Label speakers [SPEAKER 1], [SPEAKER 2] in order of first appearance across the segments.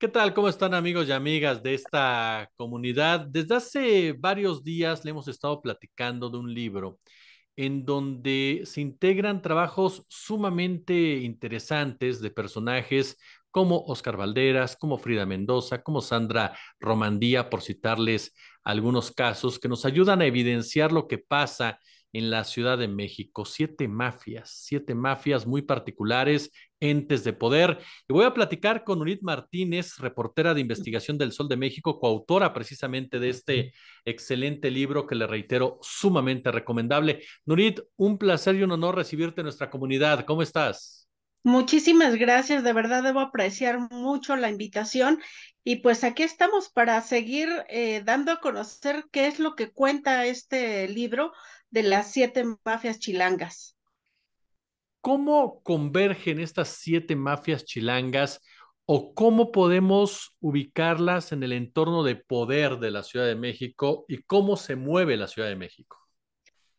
[SPEAKER 1] ¿Qué tal? ¿Cómo están amigos y amigas de esta comunidad? Desde hace varios días le hemos estado platicando de un libro en donde se integran trabajos sumamente interesantes de personajes como Oscar Valderas, como Frida Mendoza, como Sandra Romandía, por citarles algunos casos que nos ayudan a evidenciar lo que pasa en la Ciudad de México. Siete mafias, siete mafias muy particulares, entes de poder. Y voy a platicar con Nurit Martínez, reportera de investigación del Sol de México, coautora precisamente de este excelente libro que le reitero sumamente recomendable. Nurit, un placer y un honor recibirte en nuestra comunidad. ¿Cómo estás?
[SPEAKER 2] Muchísimas gracias, de verdad debo apreciar mucho la invitación y pues aquí estamos para seguir eh, dando a conocer qué es lo que cuenta este libro, de las siete mafias chilangas.
[SPEAKER 1] ¿Cómo convergen estas siete mafias chilangas o cómo podemos ubicarlas en el entorno de poder de la Ciudad de México y cómo se mueve la Ciudad de México?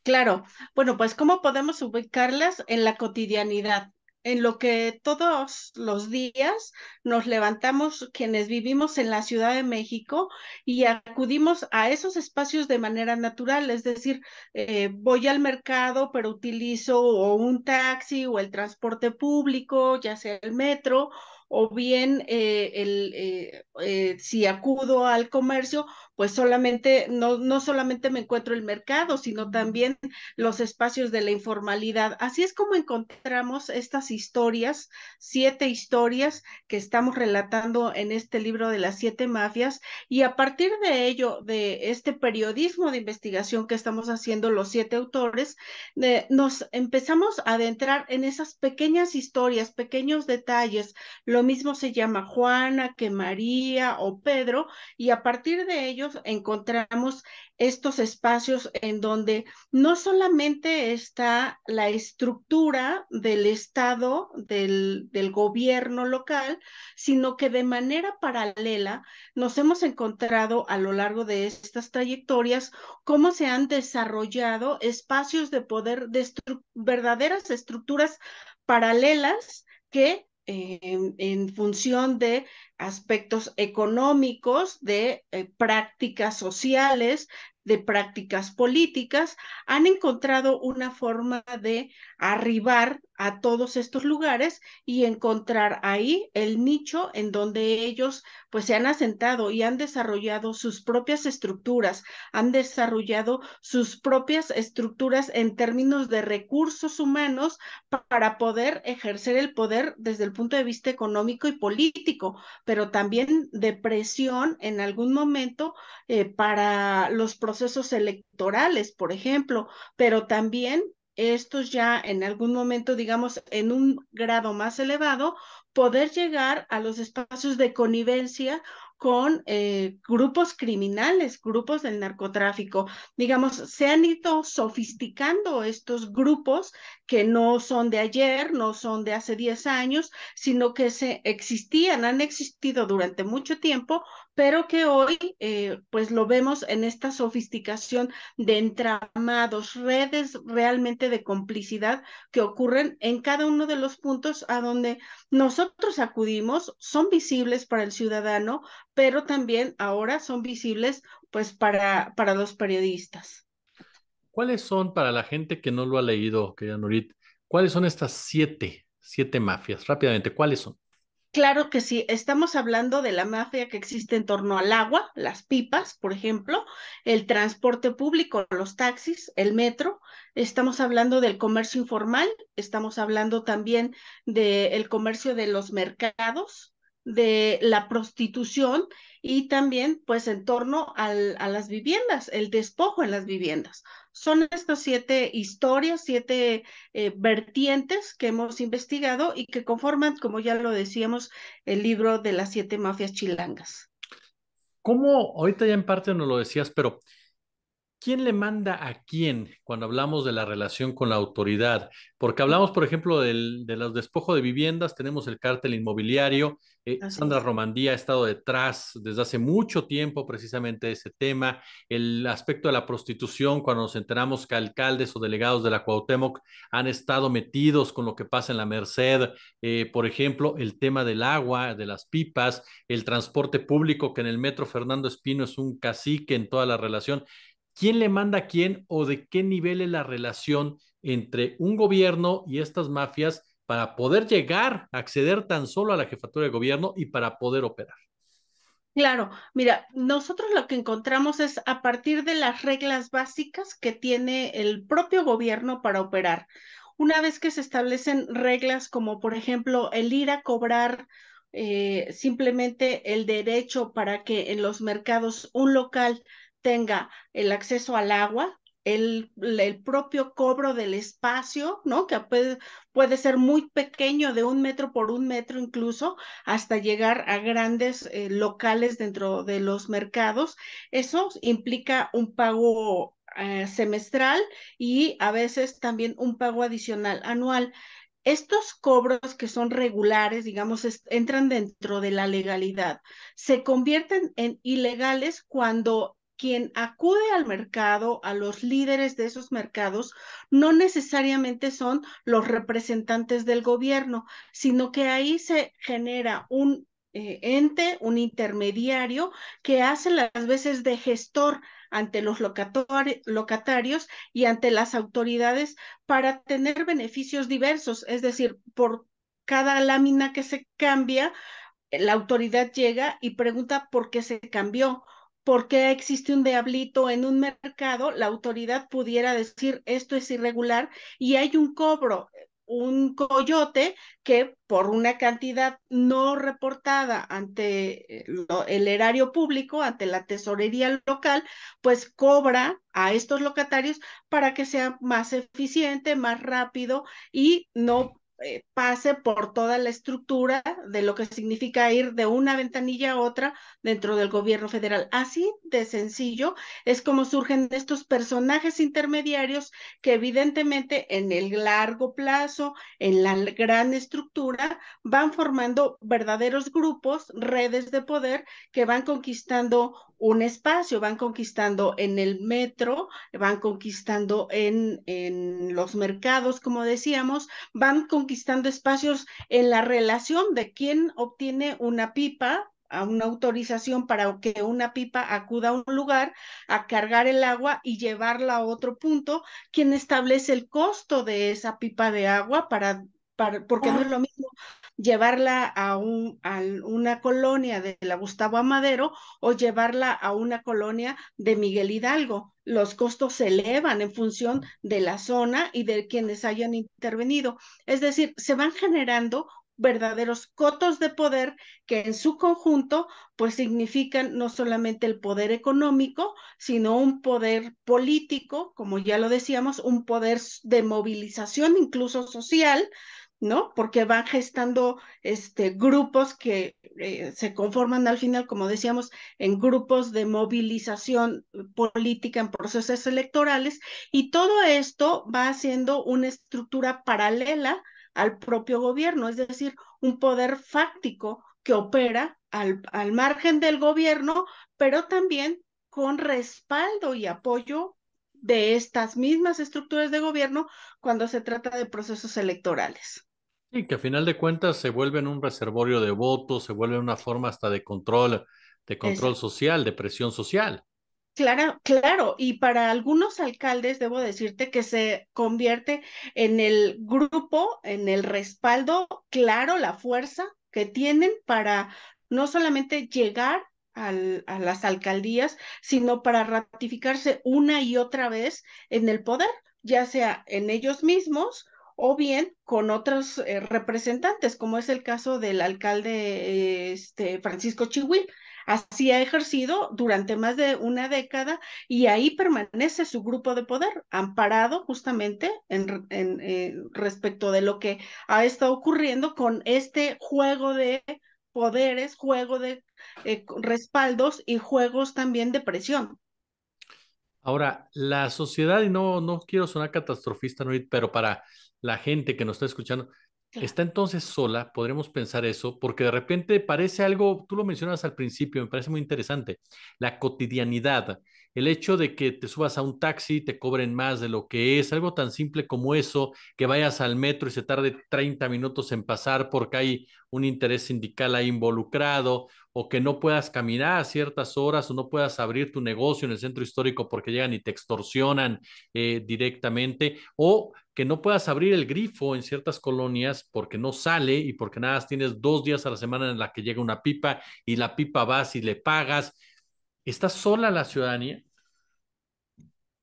[SPEAKER 2] Claro, bueno, pues cómo podemos ubicarlas en la cotidianidad en lo que todos los días nos levantamos quienes vivimos en la Ciudad de México y acudimos a esos espacios de manera natural, es decir, eh, voy al mercado, pero utilizo un taxi o el transporte público, ya sea el metro o bien eh, el, eh, si acudo al comercio, pues solamente, no, no solamente me encuentro el mercado, sino también los espacios de la informalidad. Así es como encontramos estas historias, siete historias que estamos relatando en este libro de las siete mafias y a partir de ello, de este periodismo de investigación que estamos haciendo los siete autores, eh, nos empezamos a adentrar en esas pequeñas historias, pequeños detalles. Lo mismo se llama Juana que María o Pedro y a partir de ellos encontramos estos espacios en donde no solamente está la estructura del Estado, del, gobierno local, sino que de manera paralela nos hemos encontrado a lo largo de estas trayectorias cómo se han desarrollado espacios de poder de verdaderas estructuras paralelas que eh, en, función de aspectos económicos, de eh, prácticas sociales, de prácticas políticas, han encontrado una forma de arribar a todos estos lugares y encontrar ahí el nicho en donde ellos pues se han asentado y han desarrollado sus propias estructuras, han desarrollado sus propias estructuras en términos de recursos humanos para poder ejercer el poder desde el punto de vista económico y político, pero también de presión en algún momento eh, para los procesos electorales, por ejemplo, pero también estos ya en algún momento, digamos, en un grado más elevado, poder llegar a los espacios de connivencia con eh, grupos criminales, grupos del narcotráfico. Digamos, se han ido sofisticando estos grupos que no son de ayer, no son de hace 10 años, sino que se existían, han existido durante mucho tiempo, pero que hoy eh, pues lo vemos en esta sofisticación de entramados, redes realmente de complicidad que ocurren en cada uno de los puntos a donde nosotros acudimos, son visibles para el ciudadano, pero también ahora son visibles pues para, para los periodistas.
[SPEAKER 1] ¿cuáles son para la gente que no lo ha leído, querida Nurit, cuáles son estas siete, siete mafias? Rápidamente, ¿cuáles son?
[SPEAKER 2] Claro que sí, estamos hablando de la mafia que existe en torno al agua, las pipas, por ejemplo, el transporte público, los taxis, el metro, estamos hablando del comercio informal, estamos hablando también del comercio de los mercados, de la prostitución y también pues en torno a las viviendas, el despojo en las viviendas. Son estas siete historias, siete eh, vertientes que hemos investigado y que conforman, como ya lo decíamos, el libro de las siete mafias chilangas.
[SPEAKER 1] Como ahorita ya en parte nos lo decías, pero ¿quién le manda a quién cuando hablamos de la relación con la autoridad? Porque hablamos, por ejemplo, del, de los despojos de viviendas, tenemos el cártel inmobiliario, eh, Sandra Romandía ha estado detrás desde hace mucho tiempo precisamente de ese tema, el aspecto de la prostitución, cuando nos enteramos que alcaldes o delegados de la Cuauhtémoc han estado metidos con lo que pasa en la Merced, eh, por ejemplo, el tema del agua, de las pipas, el transporte público, que en el metro Fernando Espino es un cacique en toda la relación quién le manda a quién o de qué nivel es la relación entre un gobierno y estas mafias para poder llegar a acceder tan solo a la jefatura de gobierno y para poder operar.
[SPEAKER 2] Claro, mira, nosotros lo que encontramos es a partir de las reglas básicas que tiene el propio gobierno para operar. Una vez que se establecen reglas como, por ejemplo, el ir a cobrar eh, simplemente el derecho para que en los mercados un local tenga el acceso al agua, el, el, propio cobro del espacio, ¿no? Que puede, puede, ser muy pequeño, de un metro por un metro incluso, hasta llegar a grandes eh, locales dentro de los mercados. Eso implica un pago eh, semestral y a veces también un pago adicional anual. Estos cobros que son regulares, digamos, entran dentro de la legalidad, se convierten en ilegales cuando quien acude al mercado, a los líderes de esos mercados, no necesariamente son los representantes del gobierno, sino que ahí se genera un eh, ente, un intermediario que hace las veces de gestor ante los locatarios y ante las autoridades para tener beneficios diversos, es decir, por cada lámina que se cambia, la autoridad llega y pregunta por qué se cambió por qué existe un diablito en un mercado, la autoridad pudiera decir esto es irregular y hay un cobro un coyote que por una cantidad no reportada ante eh, el erario público, ante la tesorería local, pues cobra a estos locatarios para que sea más eficiente, más rápido y no eh, pase por toda la estructura de lo que significa ir de una ventanilla a otra dentro del gobierno federal. Así de sencillo es como surgen estos personajes intermediarios que evidentemente en el largo plazo, en la gran estructura, van formando verdaderos grupos, redes de poder que van conquistando un espacio, van conquistando en el metro, van conquistando en, en los mercados, como decíamos, van conquistando conquistando espacios en la relación de quién obtiene una pipa a una autorización para que una pipa acuda a un lugar a cargar el agua y llevarla a otro punto, quién establece el costo de esa pipa de agua para porque no es lo mismo llevarla a, a una colonia de la Gustavo Amadero o llevarla a una colonia de Miguel Hidalgo. Los costos se elevan en función de la zona y de quienes hayan intervenido. Es decir, se van generando verdaderos cotos de poder que en su conjunto pues significan no solamente el poder económico, sino un poder político, como ya lo decíamos, un poder de movilización incluso social, ¿no? Porque van gestando este, grupos que eh, se conforman al final, como decíamos, en grupos de movilización política en procesos electorales, y todo esto va haciendo una estructura paralela al propio gobierno, es decir, un poder fáctico que opera al margen del gobierno, pero también con respaldo y apoyo de estas mismas estructuras de gobierno cuando se trata de procesos electorales.
[SPEAKER 1] Y que a final de cuentas se vuelve en un reservorio de votos, se vuelve una forma hasta de control, de control social, de presión social.
[SPEAKER 2] Claro, claro, y para algunos alcaldes debo decirte que se convierte en el grupo, en el respaldo, claro, la fuerza que tienen para no solamente llegar a las alcaldías, sino para ratificarse una y otra vez en el poder, ya sea en ellos mismos o bien con otros eh, representantes, como es el caso del alcalde eh, este, Francisco Chihuil. Así ha ejercido durante más de una década y ahí permanece su grupo de poder, amparado justamente en, eh, respecto de lo que ha estado ocurriendo con este juego de poderes, juego de respaldos y juegos también de presión.
[SPEAKER 1] Ahora, la sociedad, y no, no quiero sonar catastrofista, pero para la gente que nos está escuchando, está entonces sola, podremos pensar eso, porque de repente parece algo, tú lo mencionas al principio, me parece muy interesante, la cotidianidad, el hecho de que te subas a un taxi, te cobren más de lo que es, algo tan simple como eso, que vayas al metro y se tarde 30 minutos en pasar porque hay un interés sindical ahí involucrado, o que no puedas caminar a ciertas horas o no puedas abrir tu negocio en el centro histórico porque llegan y te extorsionan eh, directamente, o que no puedas abrir el grifo en ciertas colonias porque no sale y porque nada más tienes dos días a la semana en la que llega una pipa y la pipa vas y le pagas. ¿Está sola la ciudadanía?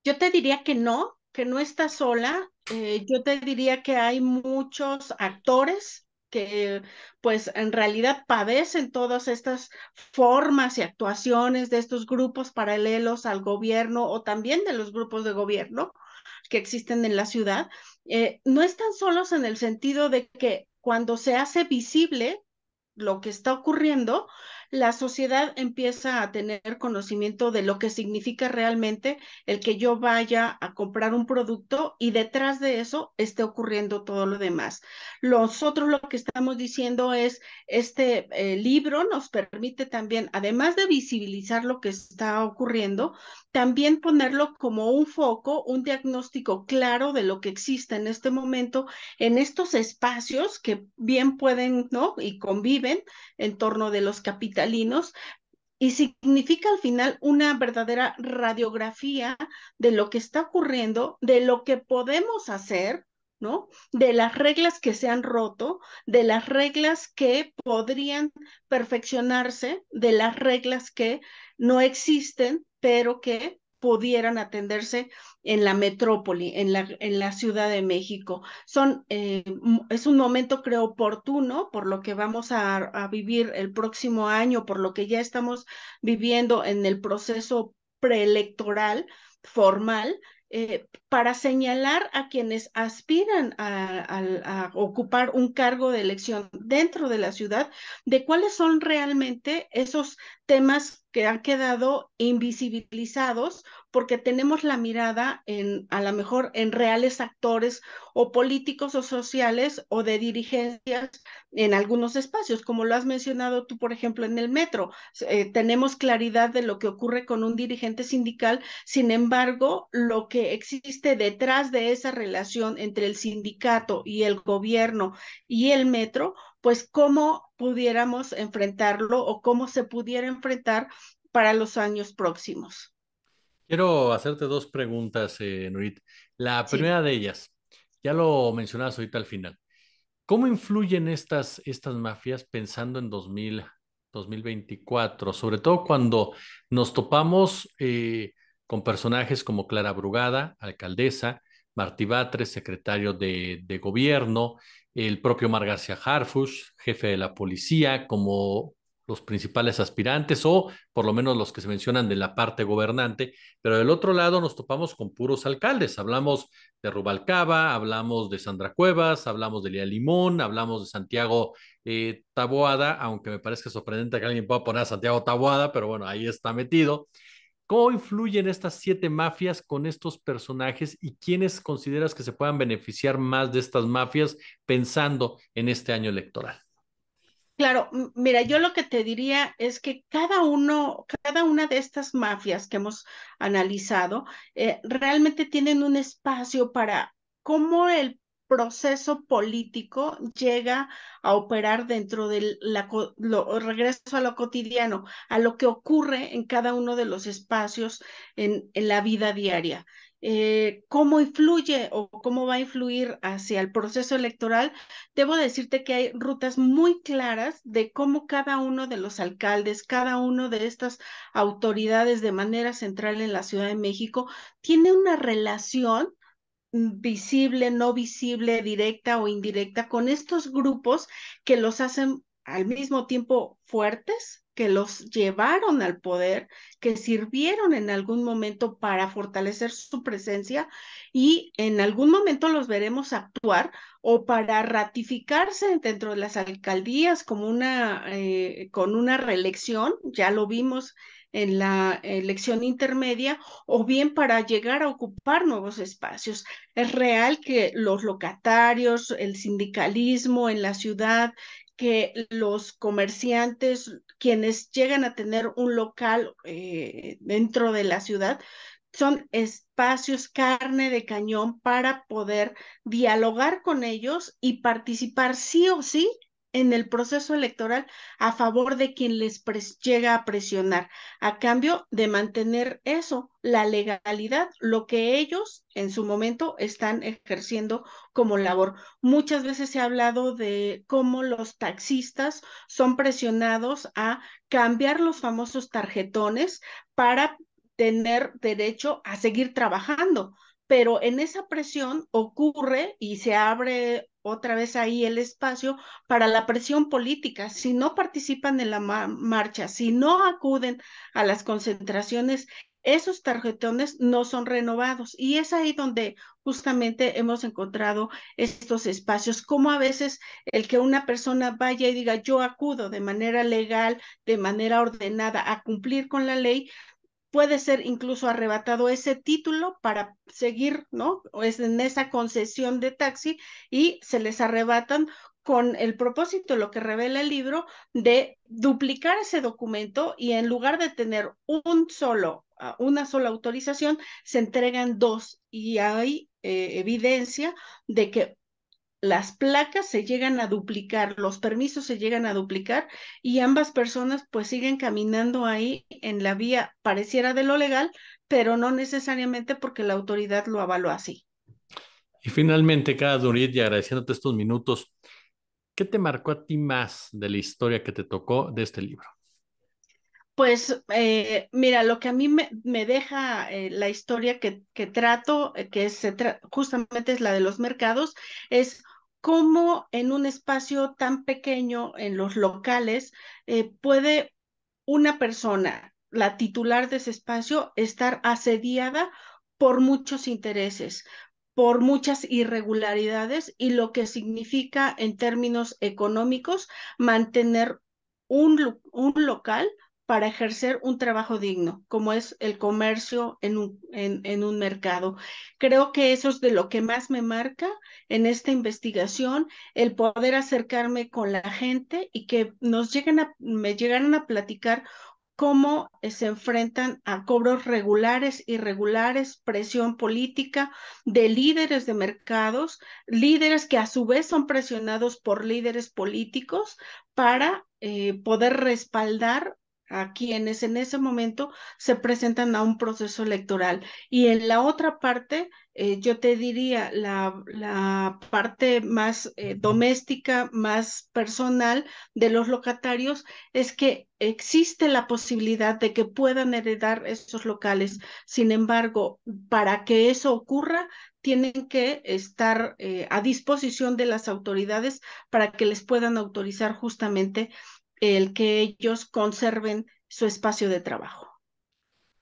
[SPEAKER 2] Yo te diría que no, que no está sola. Eh, yo te diría que hay muchos actores que pues en realidad padecen todas estas formas y actuaciones de estos grupos paralelos al gobierno o también de los grupos de gobierno que existen en la ciudad, eh, no están solos en el sentido de que cuando se hace visible lo que está ocurriendo, la sociedad empieza a tener conocimiento de lo que significa realmente el que yo vaya a comprar un producto y detrás de eso esté ocurriendo todo lo demás. Nosotros lo que estamos diciendo es, este eh, libro nos permite también, además de visibilizar lo que está ocurriendo, también ponerlo como un foco, un diagnóstico claro de lo que existe en este momento, en estos espacios que bien pueden, ¿no? Y conviven en torno de los capitales y significa al final una verdadera radiografía de lo que está ocurriendo, de lo que podemos hacer, ¿no? De las reglas que se han roto, de las reglas que podrían perfeccionarse, de las reglas que no existen, pero que pudieran atenderse en la metrópoli, en la, en la Ciudad de México. Son, eh, es un momento, creo, oportuno por lo que vamos a, vivir el próximo año, por lo que ya estamos viviendo en el proceso preelectoral formal, eh, para señalar a quienes aspiran a, a, ocupar un cargo de elección dentro de la ciudad, de cuáles son realmente esos temas que han quedado invisibilizados porque tenemos la mirada en a lo mejor en reales actores o políticos o sociales o de dirigencias en algunos espacios, como lo has mencionado tú, por ejemplo, en el metro. Eh, tenemos claridad de lo que ocurre con un dirigente sindical, sin embargo, lo que existe detrás de esa relación entre el sindicato y el gobierno y el metro, pues cómo pudiéramos enfrentarlo o cómo se pudiera enfrentar para los años próximos.
[SPEAKER 1] Quiero hacerte dos preguntas, eh, Nurit. La primera de ellas, ya lo mencionabas ahorita al final. ¿Cómo influyen estas, estas mafias pensando en 2024? Sobre todo cuando nos topamos eh, con personajes como Clara Brugada, alcaldesa, Martí Batres, secretario de, gobierno, el propio García Harfus, jefe de la policía, como los principales aspirantes o por lo menos los que se mencionan de la parte gobernante, pero del otro lado nos topamos con puros alcaldes. Hablamos de Rubalcaba, hablamos de Sandra Cuevas, hablamos de Lía Limón, hablamos de Santiago eh, Taboada, aunque me parece sorprendente que alguien pueda poner a Santiago Taboada, pero bueno, ahí está metido. ¿Cómo influyen estas siete mafias con estos personajes y quiénes consideras que se puedan beneficiar más de estas mafias pensando en este año electoral?
[SPEAKER 2] Claro, mira, yo lo que te diría es que cada uno, cada una de estas mafias que hemos analizado, eh, realmente tienen un espacio para cómo el proceso político llega a operar dentro del regreso a lo cotidiano, a lo que ocurre en cada uno de los espacios en, la vida diaria. Eh, cómo influye o cómo va a influir hacia el proceso electoral, debo decirte que hay rutas muy claras de cómo cada uno de los alcaldes, cada uno de estas autoridades de manera central en la Ciudad de México tiene una relación Mm, visible, no visible, directa o indirecta, con estos grupos que los hacen al mismo tiempo fuertes, que los llevaron al poder, que sirvieron en algún momento para fortalecer su presencia y en algún momento los veremos actuar o para ratificarse dentro de las alcaldías como una, eh, con una reelección, ya lo vimos en la elección eh, intermedia o bien para llegar a ocupar nuevos espacios. Es real que los locatarios, el sindicalismo en la ciudad, que los comerciantes, quienes llegan a tener un local eh, dentro de la ciudad, son espacios carne de cañón para poder dialogar con ellos y participar sí o sí en el proceso electoral a favor de quien les llega a presionar, a cambio de mantener eso, la legalidad, lo que ellos en su momento están ejerciendo como labor. Muchas veces se ha hablado de cómo los taxistas son presionados a cambiar los famosos tarjetones para tener derecho a seguir trabajando pero en esa presión ocurre y se abre otra vez ahí el espacio para la presión política. Si no participan en la marcha, si no acuden a las concentraciones, esos tarjetones no son renovados. Y es ahí donde justamente hemos encontrado estos espacios, como a veces el que una persona vaya y diga, yo acudo de manera legal, de manera ordenada a cumplir con la ley, puede ser incluso arrebatado ese título para seguir, ¿no? O es en esa concesión de taxi y se les arrebatan con el propósito, lo que revela el libro, de duplicar ese documento y en lugar de tener un solo, ah, una sola autorización, se entregan dos y hay eh, evidencia de que las placas se llegan a duplicar, los permisos se llegan a duplicar y ambas personas pues siguen caminando ahí en la vía, pareciera de lo legal, pero no necesariamente porque la autoridad lo avaló así.
[SPEAKER 1] Y finalmente, cada Durit, y agradeciéndote estos minutos, ¿qué te marcó a ti más de la historia que te tocó de este libro?
[SPEAKER 2] Pues eh, mira, lo que a mí me, deja eh, la historia que, que trato, eh, que se justamente es la de los mercados, es cómo en un espacio tan pequeño, en los locales, eh, puede una persona, la titular de ese espacio, estar asediada por muchos intereses, por muchas irregularidades y lo que significa en términos económicos mantener un local para ejercer un trabajo digno, como es el comercio en un, en, un mercado. Creo que eso es de lo que más me marca en esta investigación, el poder acercarme con la gente y que nos lleguen a, me llegaran a platicar cómo se enfrentan a cobros regulares, irregulares, presión política de líderes de mercados, líderes que a su vez son presionados por líderes políticos para eh, poder respaldar a quienes en ese momento se presentan a un proceso electoral. Y en la otra parte, eh, yo te diría, la, parte más eh, doméstica, más personal de los locatarios, es que existe la posibilidad de que puedan heredar esos locales. Sin embargo, para que eso ocurra, tienen que estar eh, a disposición de las autoridades para que les puedan autorizar justamente el que ellos conserven su espacio de trabajo.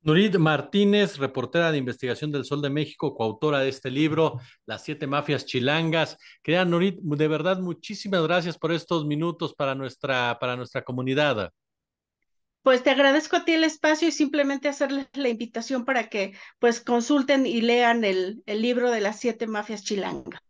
[SPEAKER 1] Nurit Martínez, reportera de investigación del Sol de México, coautora de este libro, Las siete mafias chilangas. Querida Nurit, de verdad, muchísimas gracias por estos minutos para nuestra, para nuestra comunidad.
[SPEAKER 2] Pues te agradezco a ti el espacio y simplemente hacerles la invitación para que pues consulten y lean el libro de las siete mafias chilangas.